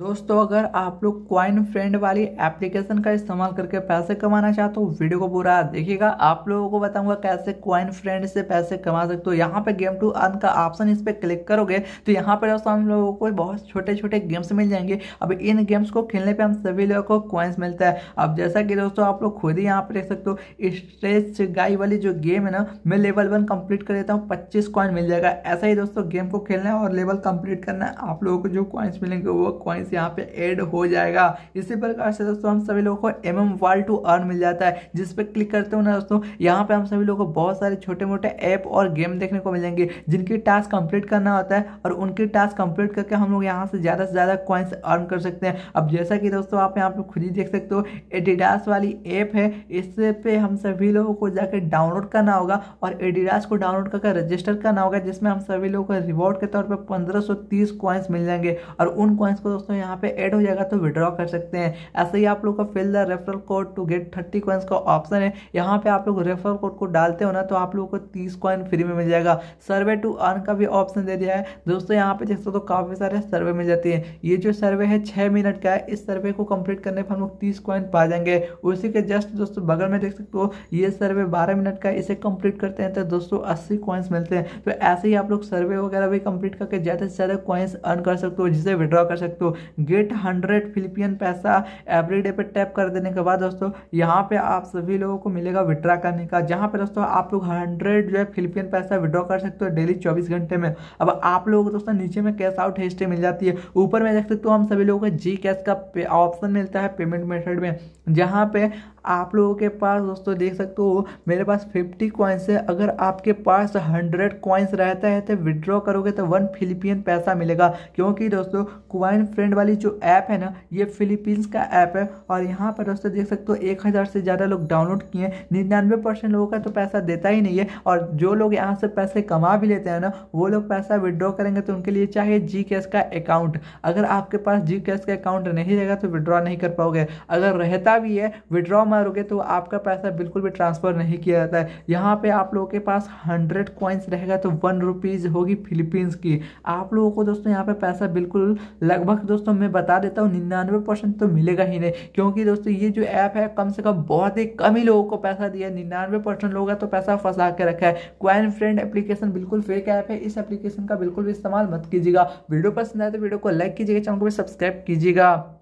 दोस्तों अगर आप लोग क्वाइन फ्रेंड वाली एप्लीकेशन का इस्तेमाल करके पैसे कमाना चाहते हो वीडियो को पूरा देखिएगा आप लोगों को बताऊंगा कैसे क्वाइन फ्रेंड से पैसे कमा सकते हो यहाँ पे गेम टू अर्न का ऑप्शन इस पर क्लिक करोगे तो यहाँ पर दोस्तों हम लोगों को बहुत छोटे छोटे गेम्स मिल जाएंगे अब इन गेम्स को खेलने पर हम सभी लोगों को क्वाइंस मिलता है अब जैसा कि दोस्तों आप लोग खुद ही यहाँ पर देख सकते हो स्ट्रेच गाई वाली जो गेम है ना मैं लेवल वन कम्प्लीट कर देता हूँ पच्चीस क्वाइन मिल जाएगा ऐसा ही दोस्तों गेम को खेलना है और लेवल कम्प्लीट करना है आप लोगों को जो क्वाइंस मिलेंगे वो क्वाइंस टैक्स यहाँ पे ऐड हो जाएगा इसी प्रकार से दोस्तों हम सभी लोगों को M M world to earn मिल जाता है जिस पर क्लिक करते हो ना दोस्तों यहाँ पे हम सभी लोगों को बहुत सारे छोटे मोटे ऐप और गेम देखने को मिलेंगे जिनकी टास्क कंप्लीट करना होता है और उनकी टास्क कंप्लीट करके हम लोग यहाँ से ज़्यादा से ज़्यादा कॉइन्स अर्न कर सकते हैं अब जैसा कि दोस्तों आप यहाँ पे खुद ही देख सकते हो एडिडास वाली ऐप है इस पे हम सभी लोगों को जाकर डाउनलोड करना होगा और एडिडास को डाउनलोड करके रजिस्टर करना होगा जिसमें हम सभी लोगों को रिवॉर्ड के तौर पर पंद्रह सौ तीस मिल जाएंगे और उन कॉइन्स को दोस्तों दोस्तों यहाँ पे ऐड हो जाएगा तो विड्रॉ कर सकते हैं ऐसे ही आप लोग का fill the referral code to get thirty coins का ऑप्शन है यहाँ पे आप लोग रेफरल कोड को डालते हो ना तो आप लोगों को तीस कॉइन फ्री में मिल जाएगा सर्वे टू अर्न का भी ऑप्शन दे दिया है दोस्तों यहाँ पे देख सकते हो तो काफ़ी सारे सर्वे मिल जाती है ये जो सर्वे है छह मिनट का है इस सर्वे को कंप्लीट करने पर हम लोग तीस कॉइन पा जाएंगे उसी के जस्ट दोस्तों बगल में देख सकते हो ये सर्वे बारह मिनट का इसे कंप्लीट करते हैं तो दोस्तों अस्सी कॉइन्स मिलते हैं तो ऐसे ही आप लोग सर्वे वगैरह भी कंप्लीट करके ज़्यादा से ज़्यादा कॉइन्स अर्न कर सकते हो जिसे विड्रॉ कर सकते हो get hundred Philippine peso every day पर टैप कर देने के बाद दोस्तों यहाँ पे आप सभी लोगों को मिलेगा विड्रा करने का जहाँ पे दोस्तों आप लोग हंड्रेड जो है फिलिपियन पैसा विड्रॉ कर सकते हो डेली चौबीस घंटे में अब आप लोगों को दोस्तों नीचे में कैश आउट हिस्ट्री मिल जाती है ऊपर में देख सकते हो हम सभी लोगों को जी कैश का ऑप्शन मिलता है पेमेंट मेथड में जहाँ पे आप लोगों के पास दोस्तों देख सकते हो मेरे पास 50 कॉइन्स है अगर आपके पास 100 कॉइन्स रहता है तो विड्रॉ करोगे तो वन फिलिपियन पैसा मिलेगा क्योंकि दोस्तों क्वाइन फ्रेंड वाली जो ऐप है ना ये फिलीपींस का ऐप है और यहाँ पर दोस्तों देख सकते हो एक हज़ार से ज़्यादा लोग डाउनलोड किए हैं निन्यानवे परसेंट लोगों का तो पैसा देता ही नहीं है और जो लोग यहाँ से पैसे कमा भी लेते हैं ना वो लोग पैसा विड्रॉ करेंगे तो उनके लिए चाहिए जी कैश का अकाउंट अगर आपके पास जी कैश का अकाउंट नहीं रहेगा तो विड्रॉ नहीं कर पाओगे अगर रहता भी है विड्रॉ मारोगे तो आपका पैसा बिल्कुल भी ट्रांसफ़र नहीं किया जाता है यहाँ पे आप लोगों के पास हंड्रेड कॉइन्स रहेगा तो वन रुपीज़ होगी फिलीपींस की आप लोगों को दोस्तों यहाँ पे पैसा बिल्कुल लगभग दोस्तों मैं बता देता हूँ निन्यानवे परसेंट तो मिलेगा ही नहीं क्योंकि दोस्तों ये जो ऐप है कम से कम बहुत ही कम ही लोगों को पैसा दिया निन्यानवे परसेंट लोगों तो पैसा फंसा के रखा है क्वाइन फ्रेंड एप्लीकेशन बिल्कुल फेक ऐप है इस एप्लीकेशन का बिल्कुल भी इस्तेमाल मत कीजिएगा वीडियो पसंद आए तो वीडियो को लाइक कीजिएगा चैनल को भी सब्सक्राइब कीजिएगा